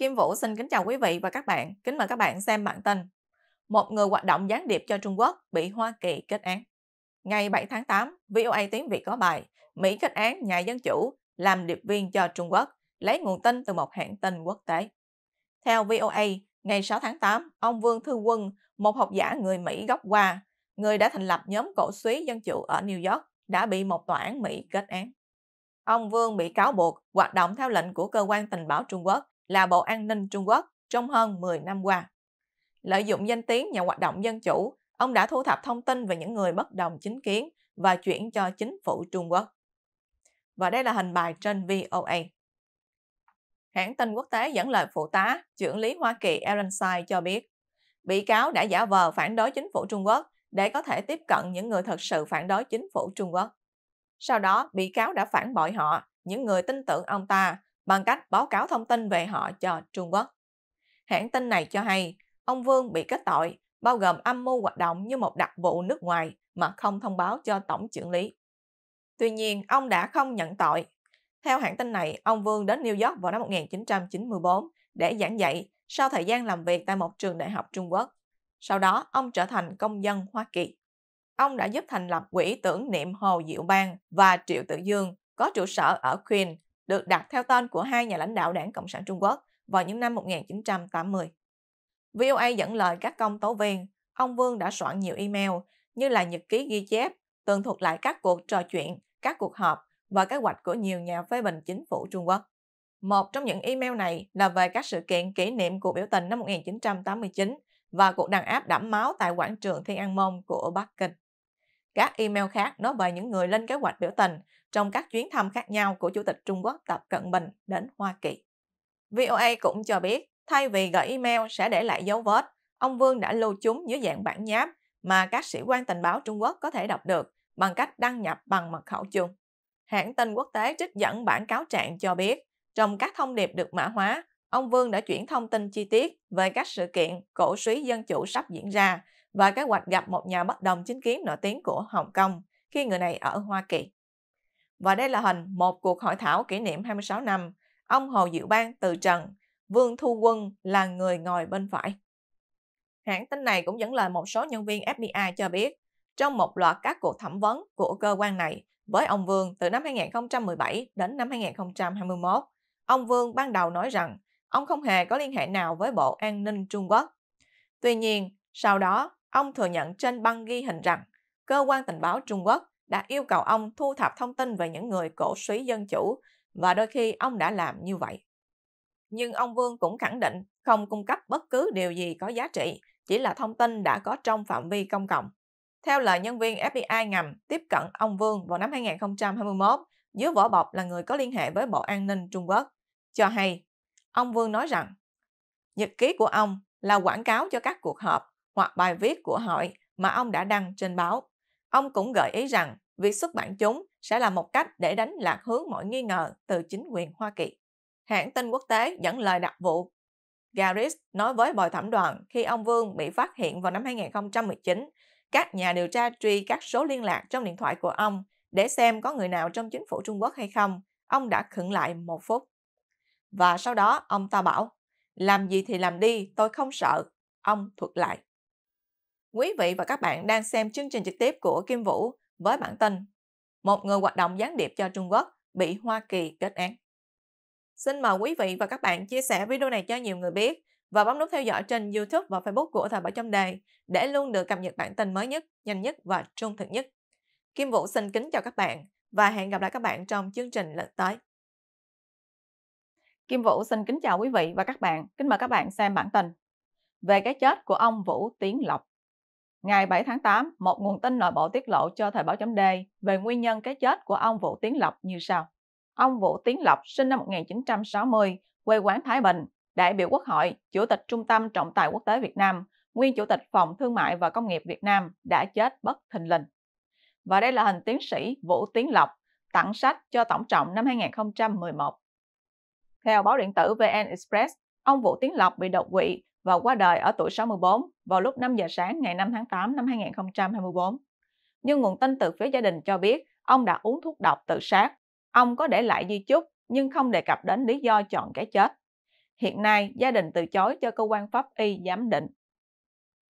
Kim Vũ xin kính chào quý vị và các bạn. Kính mời các bạn xem bản tin. Một người hoạt động gián điệp cho Trung Quốc bị Hoa Kỳ kết án. Ngày 7 tháng 8, VOA tiếng Việt có bài Mỹ kết án nhà dân chủ làm điệp viên cho Trung Quốc, lấy nguồn tin từ một hãng tin quốc tế. Theo VOA, ngày 6 tháng 8, ông Vương Thư Quân, một học giả người Mỹ gốc Hoa, người đã thành lập nhóm cổ suý dân chủ ở New York, đã bị một tòa án Mỹ kết án. Ông Vương bị cáo buộc hoạt động theo lệnh của cơ quan tình báo Trung Quốc là Bộ An ninh Trung Quốc trong hơn 10 năm qua. Lợi dụng danh tiếng nhà hoạt động dân chủ, ông đã thu thập thông tin về những người bất đồng chính kiến và chuyển cho chính phủ Trung Quốc. Và đây là hình bài trên VOA. Hãng tin quốc tế dẫn lời phụ tá, trưởng lý Hoa Kỳ Aaron Sai cho biết, bị cáo đã giả vờ phản đối chính phủ Trung Quốc để có thể tiếp cận những người thật sự phản đối chính phủ Trung Quốc. Sau đó, bị cáo đã phản bội họ, những người tin tưởng ông ta, bằng cách báo cáo thông tin về họ cho Trung Quốc. Hãng tin này cho hay, ông Vương bị kết tội, bao gồm âm mưu hoạt động như một đặc vụ nước ngoài mà không thông báo cho tổng trưởng lý. Tuy nhiên, ông đã không nhận tội. Theo hãng tin này, ông Vương đến New York vào năm 1994 để giảng dạy sau thời gian làm việc tại một trường đại học Trung Quốc. Sau đó, ông trở thành công dân Hoa Kỳ. Ông đã giúp thành lập quỹ tưởng niệm Hồ Diệu Bang và Triệu Tự Dương có trụ sở ở Queen, được đặt theo tên của hai nhà lãnh đạo đảng Cộng sản Trung Quốc vào những năm 1980. VOA dẫn lời các công tố viên, ông Vương đã soạn nhiều email như là nhật ký ghi chép, tường thuật lại các cuộc trò chuyện, các cuộc họp và kế hoạch của nhiều nhà phê bình chính phủ Trung Quốc. Một trong những email này là về các sự kiện kỷ niệm cuộc biểu tình năm 1989 và cuộc đàn áp đẫm máu tại quảng trường Thiên An Môn của Bắc Kinh. Các email khác nói về những người lên kế hoạch biểu tình trong các chuyến thăm khác nhau của Chủ tịch Trung Quốc Tập Cận Bình đến Hoa Kỳ. VOA cũng cho biết, thay vì gửi email sẽ để lại dấu vết, ông Vương đã lưu chúng dưới dạng bản nháp mà các sĩ quan tình báo Trung Quốc có thể đọc được bằng cách đăng nhập bằng mật khẩu chung. Hãng tin quốc tế trích dẫn bản cáo trạng cho biết, trong các thông điệp được mã hóa, ông Vương đã chuyển thông tin chi tiết về các sự kiện cổ suý dân chủ sắp diễn ra và kế hoạch gặp một nhà bất đồng chính kiến nổi tiếng của Hồng Kông khi người này ở Hoa Kỳ. Và đây là hình một cuộc hội thảo kỷ niệm 26 năm, ông Hồ Diệu Ban từ trần, Vương Thu Quân là người ngồi bên phải. Hãng tin này cũng dẫn lời một số nhân viên FBI cho biết, trong một loạt các cuộc thẩm vấn của cơ quan này với ông Vương từ năm 2017 đến năm 2021, ông Vương ban đầu nói rằng ông không hề có liên hệ nào với Bộ An ninh Trung Quốc. Tuy nhiên, sau đó, Ông thừa nhận trên băng ghi hình rằng cơ quan tình báo Trung Quốc đã yêu cầu ông thu thập thông tin về những người cổ suý dân chủ và đôi khi ông đã làm như vậy. Nhưng ông Vương cũng khẳng định không cung cấp bất cứ điều gì có giá trị, chỉ là thông tin đã có trong phạm vi công cộng. Theo lời nhân viên FBI ngầm tiếp cận ông Vương vào năm 2021 dưới vỏ bọc là người có liên hệ với Bộ An ninh Trung Quốc, cho hay ông Vương nói rằng nhật ký của ông là quảng cáo cho các cuộc họp hoặc bài viết của hội mà ông đã đăng trên báo. Ông cũng gợi ý rằng việc xuất bản chúng sẽ là một cách để đánh lạc hướng mọi nghi ngờ từ chính quyền Hoa Kỳ. Hãng tin quốc tế dẫn lời đặc vụ Garris nói với bồi thẩm đoàn khi ông Vương bị phát hiện vào năm 2019, các nhà điều tra truy các số liên lạc trong điện thoại của ông để xem có người nào trong chính phủ Trung Quốc hay không. Ông đã khựng lại một phút. Và sau đó ông ta bảo, làm gì thì làm đi, tôi không sợ. Ông thuật lại. Quý vị và các bạn đang xem chương trình trực tiếp của Kim Vũ với bản tin Một người hoạt động gián điệp cho Trung Quốc bị Hoa Kỳ kết án. Xin mời quý vị và các bạn chia sẻ video này cho nhiều người biết và bấm nút theo dõi trên YouTube và Facebook của Thời báo chấm đề để luôn được cập nhật bản tin mới nhất, nhanh nhất và trung thực nhất. Kim Vũ xin kính chào các bạn và hẹn gặp lại các bạn trong chương trình lần tới. Kim Vũ xin kính chào quý vị và các bạn. Kính mời các bạn xem bản tin về cái chết của ông Vũ Tiến Lộc. Ngày 7 tháng 8, một nguồn tin nội bộ tiết lộ cho Thời báo chấm D về nguyên nhân cái chết của ông Vũ Tiến Lộc như sau. Ông Vũ Tiến Lộc sinh năm 1960, quê quán Thái Bình, đại biểu Quốc hội, Chủ tịch Trung tâm Trọng tài Quốc tế Việt Nam, nguyên Chủ tịch Phòng Thương mại và Công nghiệp Việt Nam đã chết bất thình lình. Và đây là hình tiến sĩ Vũ Tiến Lộc tặng sách cho Tổng trọng năm 2011. Theo báo điện tử VN Express, ông Vũ Tiến Lộc bị đột quỵ và qua đời ở tuổi 64 vào lúc 5 giờ sáng ngày 5 tháng 8 năm 2024. Nhưng nguồn tin từ phía gia đình cho biết ông đã uống thuốc độc tự sát. Ông có để lại di chúc nhưng không đề cập đến lý do chọn cái chết. Hiện nay, gia đình từ chối cho cơ quan pháp y giám định.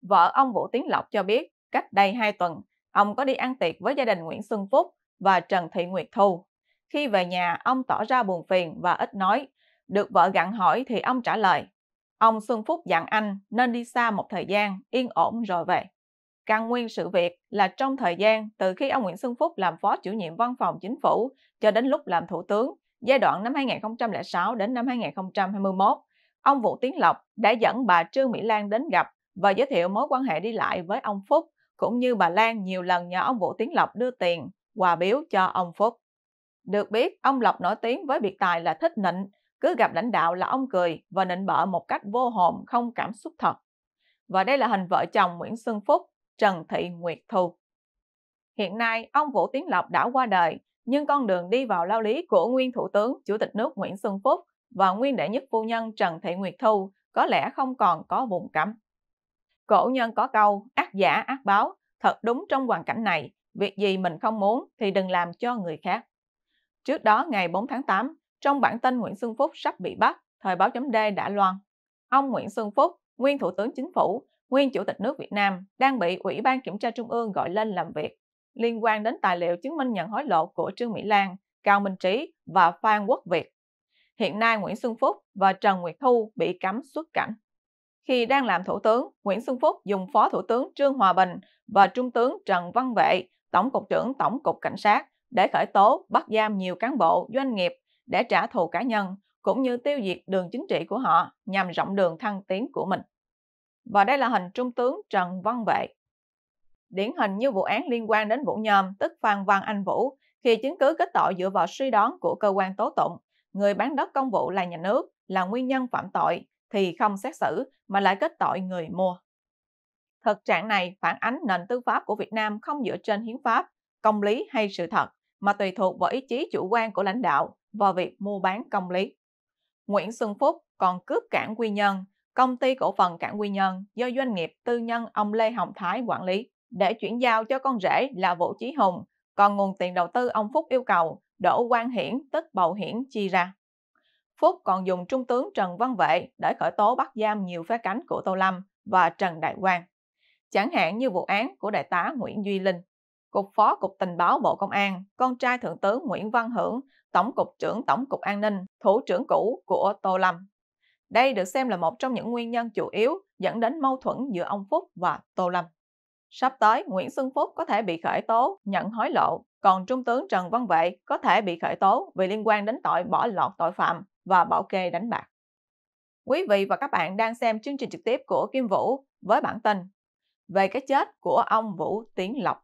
Vợ ông Vũ Tiến Lộc cho biết, cách đây 2 tuần, ông có đi ăn tiệc với gia đình Nguyễn Xuân Phúc và Trần Thị Nguyệt Thu. Khi về nhà, ông tỏ ra buồn phiền và ít nói. Được vợ gặn hỏi thì ông trả lời, Ông Xuân Phúc dặn anh nên đi xa một thời gian, yên ổn rồi về. Căn nguyên sự việc là trong thời gian từ khi ông Nguyễn Xuân Phúc làm phó chủ nhiệm văn phòng chính phủ cho đến lúc làm thủ tướng, giai đoạn năm 2006 đến năm 2021, ông Vũ Tiến Lộc đã dẫn bà Trương Mỹ Lan đến gặp và giới thiệu mối quan hệ đi lại với ông Phúc, cũng như bà Lan nhiều lần nhờ ông Vũ Tiến Lộc đưa tiền, quà biếu cho ông Phúc. Được biết, ông Lộc nổi tiếng với biệt tài là thích nịnh, cứ gặp lãnh đạo là ông cười và nịnh bợ một cách vô hồn không cảm xúc thật. Và đây là hình vợ chồng Nguyễn Xuân Phúc, Trần Thị Nguyệt Thu. Hiện nay, ông Vũ Tiến Lộc đã qua đời, nhưng con đường đi vào lao lý của nguyên Thủ tướng Chủ tịch nước Nguyễn Xuân Phúc và nguyên đệ nhất phu nhân Trần Thị Nguyệt Thu có lẽ không còn có vùng cấm. Cổ nhân có câu, ác giả ác báo, thật đúng trong hoàn cảnh này, việc gì mình không muốn thì đừng làm cho người khác. Trước đó ngày 4 tháng 8, trong bản tin Nguyễn Xuân Phúc sắp bị bắt, thời báo chấm D đã loan. Ông Nguyễn Xuân Phúc, nguyên Thủ tướng Chính phủ, nguyên Chủ tịch nước Việt Nam, đang bị Ủy ban Kiểm tra Trung ương gọi lên làm việc liên quan đến tài liệu chứng minh nhận hối lộ của Trương Mỹ Lan, Cao Minh Trí và Phan Quốc Việt. Hiện nay Nguyễn Xuân Phúc và Trần Nguyệt Thu bị cấm xuất cảnh. Khi đang làm Thủ tướng, Nguyễn Xuân Phúc dùng Phó Thủ tướng Trương Hòa Bình và Trung tướng Trần Văn Vệ, Tổng cục trưởng Tổng cục Cảnh sát để khởi tố bắt giam nhiều cán bộ, doanh nghiệp để trả thù cá nhân cũng như tiêu diệt đường chính trị của họ nhằm rộng đường thăng tiến của mình. Và đây là hình trung tướng Trần Văn Vệ. Điển hình như vụ án liên quan đến Vũ Nhôm, tức Phan Văn Anh Vũ, khi chứng cứ kết tội dựa vào suy đoán của cơ quan tố tụng, người bán đất công vụ là nhà nước là nguyên nhân phạm tội thì không xét xử mà lại kết tội người mua. Thực trạng này phản ánh nền tư pháp của Việt Nam không dựa trên hiến pháp, công lý hay sự thật, mà tùy thuộc vào ý chí chủ quan của lãnh đạo, vào việc mua bán công lý. Nguyễn Xuân Phúc còn cướp cảng Quy Nhân, công ty cổ phần cảng Quy Nhân do doanh nghiệp tư nhân ông Lê Hồng Thái quản lý để chuyển giao cho con rể là Vũ Chí Hùng, còn nguồn tiền đầu tư ông Phúc yêu cầu đổ quan Hiển tức Bầu Hiển chi ra. Phúc còn dùng Trung tướng Trần Văn Vệ để khởi tố bắt giam nhiều phé cánh của Tô Lâm và Trần Đại Quang. Chẳng hạn như vụ án của đại tá Nguyễn Duy Linh. Cục Phó Cục Tình báo Bộ Công an, con trai Thượng tướng Nguyễn Văn Hưởng, Tổng cục trưởng Tổng cục An ninh, Thủ trưởng cũ của Tô Lâm. Đây được xem là một trong những nguyên nhân chủ yếu dẫn đến mâu thuẫn giữa ông Phúc và Tô Lâm. Sắp tới, Nguyễn Xuân Phúc có thể bị khởi tố, nhận hối lộ, còn Trung tướng Trần Văn Vệ có thể bị khởi tố vì liên quan đến tội bỏ lọt tội phạm và bảo kê đánh bạc. Quý vị và các bạn đang xem chương trình trực tiếp của Kim Vũ với bản tin về cái chết của ông Vũ Tiến Lộc.